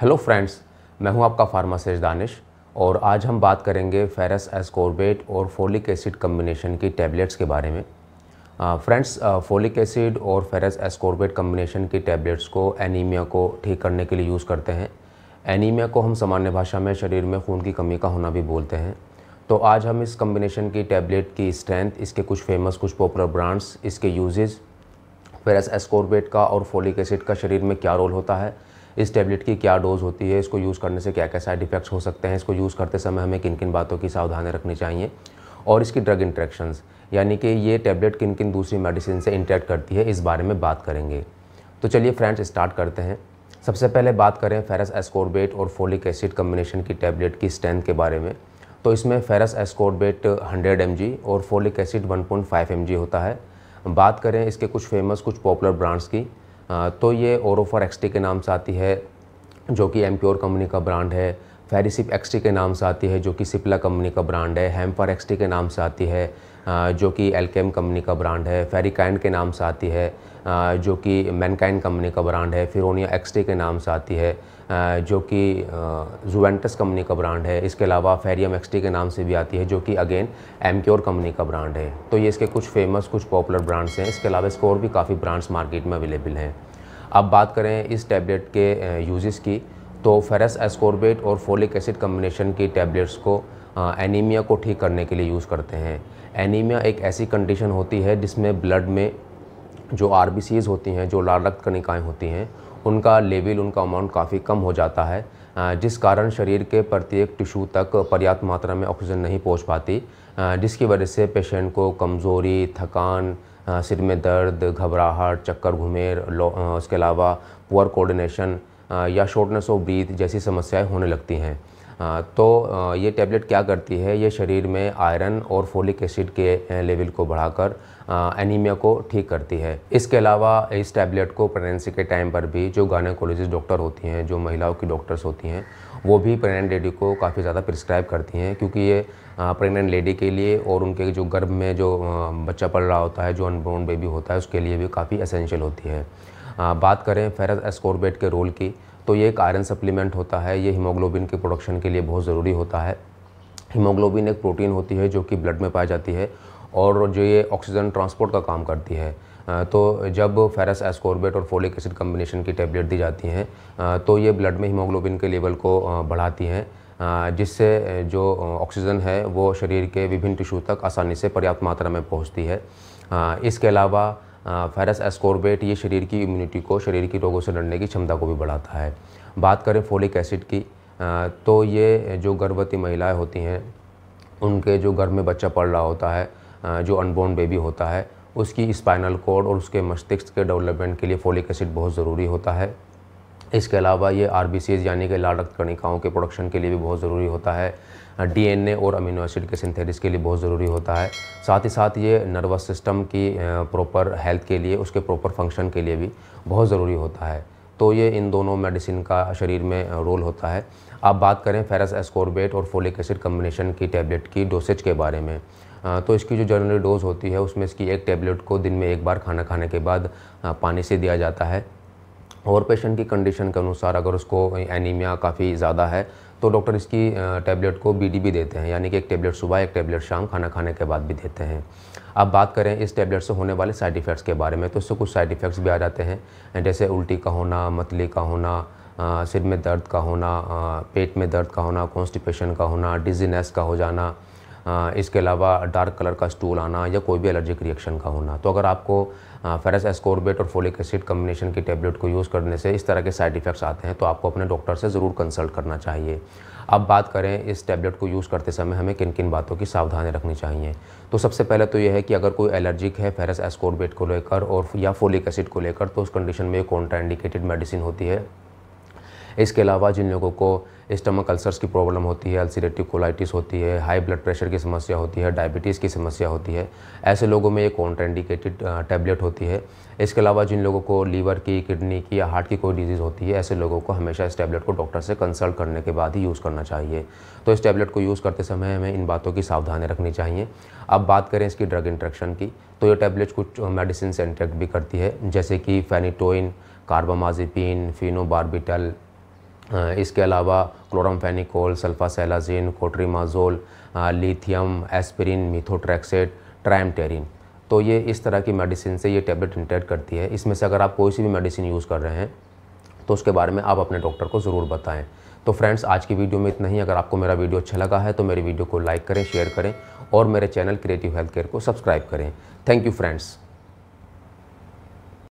hello friends मैं हूं आपका फार्मासिस्ट दानिश और आज हम बात करेंगे फेरस एस्कोरबेट और फोलिक एसिड कम्बिनेशन की टैबलेट्स के बारे में फ्रेंड्स फोलिक एसिड और फेरस एस्कोरबेट कम्बिनेशन की टैबलेट्स को एनीमिया को ठीक करने के लिए यूज़ करते हैं एनीमिया को हम सामान्य भाषा में शरीर में खून की कमी का होना भी बोलते हैं तो आज हम इस कम्बिनेशन की टैबलेट की स्ट्रेंथ इसके कुछ फेमस कुछ पॉपुलर ब्रांड्स इसके यूजेज़ फेरस एस्कोरबेट का और फोलिक एसिड का शरीर में क्या रोल होता है इस टैबलेट की क्या डोज़ होती है इसको यूज़ करने से क्या क्या साइड इफ़ेक्ट्स हो सकते हैं इसको यूज़ करते समय हमें किन किन बातों की सावधानी रखनी चाहिए और इसकी ड्रग इंट्रैक्शंस यानी कि ये टैबलेट किन किन दूसरी मेडिसिन से इंटरेक्ट करती है इस बारे में बात करेंगे तो चलिए फ्रेंड्स स्टार्ट करते हैं सबसे पहले बात करें फेरस एस्कोरबेट और फोलिक एसिड कम्बिनेशन की टैबलेट की स्ट्रेंथ के बारे में तो इसमें फेरस एस्कोरबेट 100 एम और फोलिक एसिड 1.5 एम होता है बात करें इसके कुछ फेमस कुछ पॉपुलर ब्रांड्स की तो ये ओरोफर एक्सटी के नाम से आती है जो कि एम प्योर कंपनी का ब्रांड है फेरिसिप एक्सटी के नाम से आती है जो कि सिप्ला कंपनी का ब्रांड है हेम्पर एक्सटी के नाम से आती है जो कि एलकेम कंपनी का ब्रांड है फेरिकैंड के नाम से आती है जो कि मैनकाइंड कंपनी का ब्रांड है फिरोनिया एक्सटी के नाम से आती है जो कि जुवेंटस कंपनी का ब्रांड है इसके अलावा फेरियम एक्सटी के नाम से भी आती है जो कि अगेन क्योर कंपनी का ब्रांड है तो ये इसके कुछ फेमस कुछ पॉपुलर ब्रांड्स हैं इसके अलावा इसके और भी काफ़ी ब्रांड्स मार्केट में अवेलेबल हैं अब बात करें इस टैबलेट के यूज़ की तो फेरस एस्कोरबेट और फोलिक एसिड कम्बिनेशन की टैबलेट्स को एनीमिया को ठीक करने के लिए यूज़ करते हैं एनीमिया एक ऐसी कंडीशन होती है जिसमें ब्लड में जो आर होती हैं जो लाल रक्त कणिकाएँ होती हैं उनका लेवल उनका अमाउंट काफ़ी कम हो जाता है जिस कारण शरीर के प्रत्येक टिश्यू तक पर्याप्त मात्रा में ऑक्सीजन नहीं पहुंच पाती जिसकी वजह से पेशेंट को कमज़ोरी थकान सिर में दर्द घबराहट चक्कर घुमेर उसके अलावा पुअर कोऑर्डिनेशन या शॉर्टनेस ऑफ ब्रीथ जैसी समस्याएं होने लगती हैं तो ये टैबलेट क्या करती है ये शरीर में आयरन और फोलिक एसिड के लेवल को बढ़ाकर एनीमिया को ठीक करती है इसके अलावा इस टैबलेट को प्रेगनेंसी के टाइम पर भी जो गायनोकोलॉजिस्ट डॉक्टर होती हैं जो महिलाओं की डॉक्टर्स होती हैं वो भी प्रेगनेंट लेडी को काफ़ी ज़्यादा प्रिस्क्राइब करती हैं क्योंकि ये प्रेगनेंट लेडी के लिए और उनके जो गर्भ में जो बच्चा पड़ रहा होता है जो अनबोर्न बेबी होता है उसके लिए भी काफ़ी असेंशियल होती है बात करें फेरस एस्कोरबेट के रोल की तो ये एक आयरन सप्लीमेंट होता है ये हीमोग्लोबिन के प्रोडक्शन के लिए बहुत ज़रूरी होता है हीमोग्लोबिन एक प्रोटीन होती है जो कि ब्लड में पाई जाती है और जो ये ऑक्सीजन ट्रांसपोर्ट का काम करती है तो जब फेरस एस्कोर्बेट और फोलिक एसिड कम्बिनेशन की टैबलेट दी जाती हैं तो ये ब्लड में हीमोग्लोबिन के लेवल को बढ़ाती हैं जिससे जो ऑक्सीजन है वो शरीर के विभिन्न टिश्यू तक आसानी से पर्याप्त मात्रा में पहुंचती है इसके अलावा फेरस एस्कोरबेट ये शरीर की इम्यूनिटी को शरीर की रोगों से लड़ने की क्षमता को भी बढ़ाता है बात करें फोलिक एसिड की तो ये जो गर्भवती महिलाएं होती हैं उनके जो घर में बच्चा पड़ रहा होता है जो अनबोर्न बेबी होता है उसकी स्पाइनल कोड और उसके मस्तिष्क के डेवलपमेंट के लिए फोलिक एसिड बहुत ज़रूरी होता है इसके अलावा ये आर यानी कि लाल रक्त कणिकाओं के प्रोडक्शन के लिए भी बहुत ज़रूरी होता है डीएनए और अमीनो एसिड के सिंथेसिस के लिए बहुत ज़रूरी होता है साथ ही साथ ये नर्वस सिस्टम की प्रॉपर हेल्थ के लिए उसके प्रॉपर फंक्शन के लिए भी बहुत ज़रूरी होता है तो ये इन दोनों मेडिसिन का शरीर में रोल होता है आप बात करें फेरस एस्कोरबेट और फोलिक एसिड कम्बिनेशन की टैबलेट की डोसेज के बारे में तो इसकी जो जनरली डोज होती है उसमें इसकी एक टैबलेट को दिन में एक बार खाना खाने के बाद पानी से दिया जाता है और पेशेंट की कंडीशन के अनुसार अगर उसको एनीमिया काफ़ी ज़्यादा है तो डॉक्टर इसकी टैबलेट को बी भी देते हैं यानी कि एक टैबलेट सुबह एक टैबलेट शाम खाना खाने के बाद भी देते हैं अब बात करें इस टैबलेट से होने वाले साइड इफ़ेक्ट्स के बारे में तो इससे कुछ साइड इफ़ेक्ट्स भी आ जाते हैं जैसे उल्टी का होना मतली का होना सिर में दर्द का होना पेट में दर्द का होना कॉन्स्टिपेशन का होना डिजीनेस का हो जाना इसके अलावा डार्क कलर का स्टूल आना या कोई भी एलर्जिक रिएक्शन का होना तो अगर आपको फेरस एस्कोरबेट और फोलिक एसिड कम्बिनेशन की टेबलेट को यूज़ करने से इस तरह के साइड इफ़ेक्ट्स आते हैं तो आपको अपने डॉक्टर से ज़रूर कंसल्ट करना चाहिए अब बात करें इस टैबलेट को यूज़ करते समय हमें किन किन बातों की सावधानी रखनी चाहिए तो सबसे पहले तो यह है कि अगर कोई एलर्जिक है फेरस एस्कोरबेट को लेकर और या फोलिक एसिड को लेकर तो उस कंडीशन में ये कॉन्ट्राइंडिकेटेड मेडिसिन होती है इसके अलावा जिन लोगों को स्टमक अल्सर्स की प्रॉब्लम होती है अल्सरेटिव कोलाइटिस होती है हाई ब्लड प्रेशर की समस्या होती है डायबिटीज़ की समस्या होती है ऐसे लोगों में ये कॉन्ट्राइंडिकेटेड टैबलेट होती है इसके अलावा जिन लोगों को लीवर की किडनी की या हार्ट की कोई डिजीज़ होती है ऐसे लोगों को हमेशा इस टैबलेट को डॉक्टर से कंसल्ट करने के बाद ही यूज़ करना चाहिए तो इस टैबलेट को यूज़ करते समय हमें इन बातों की सावधानी रखनी चाहिए अब बात करें इसकी ड्रग इंट्रेक्शन की तो ये टैबलेट कुछ मेडिसिन से इंट्रैक्ट भी करती है जैसे कि फैनिटोइन कार्बामाजिपिन फिनोबारबिटल इसके अलावा chloramphenicol sulfasalazine cotrimoxazole lithium aspirin methotrexate टेरिन तो ये इस तरह की मेडिसिन से ये टेबलेट इंटेक्ट करती है इसमें से अगर आप कोई सी भी मेडिसिन यूज़ कर रहे हैं तो उसके बारे में आप अपने डॉक्टर को ज़रूर बताएं तो फ्रेंड्स आज की वीडियो में इतना ही अगर आपको मेरा वीडियो अच्छा लगा है तो मेरी वीडियो को लाइक करें शेयर करें और मेरे चैनल क्रिएटिव हेल्थ केयर को सब्सक्राइब करें थैंक यू फ्रेंड्स